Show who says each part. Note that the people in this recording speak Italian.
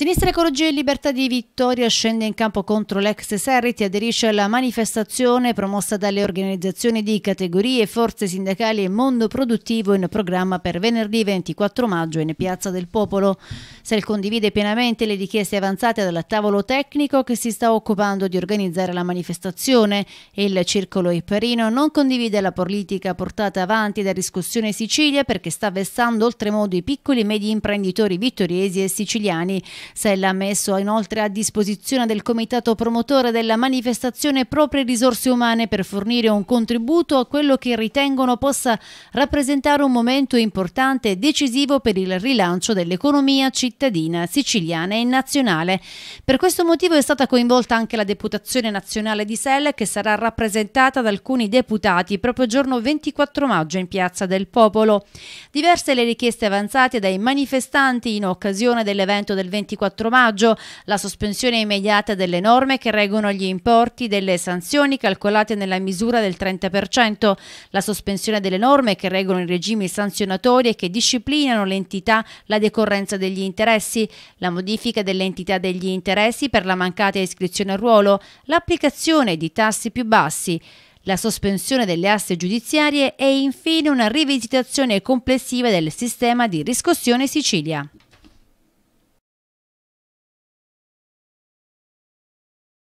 Speaker 1: Sinistra Ecologia e Libertà di Vittoria scende in campo contro l'ex Serriti e aderisce alla manifestazione promossa dalle organizzazioni di categorie, forze sindacali e mondo produttivo in programma per venerdì 24 maggio in Piazza del Popolo. Sel condivide pienamente le richieste avanzate dal tavolo tecnico che si sta occupando di organizzare la manifestazione il circolo iperino non condivide la politica portata avanti da Riscussione Sicilia perché sta vessando oltremodo i piccoli e medi imprenditori vittoriesi e siciliani Sella ha messo inoltre a disposizione del comitato promotore della manifestazione proprie risorse umane per fornire un contributo a quello che ritengono possa rappresentare un momento importante e decisivo per il rilancio dell'economia cittadina siciliana e nazionale. Per questo motivo è stata coinvolta anche la deputazione nazionale di Sella che sarà rappresentata da alcuni deputati proprio giorno 24 maggio in Piazza del Popolo. Diverse le richieste avanzate dai manifestanti in occasione dell'evento del 24 24 maggio la sospensione immediata delle norme che reggono gli importi delle sanzioni calcolate nella misura del 30%, la sospensione delle norme che regolano i regimi sanzionatori e che disciplinano l'entità, la decorrenza degli interessi, la modifica dell'entità degli interessi per la mancata iscrizione al ruolo, l'applicazione di tassi più bassi, la sospensione delle aste giudiziarie e infine una rivisitazione complessiva del sistema di riscossione Sicilia.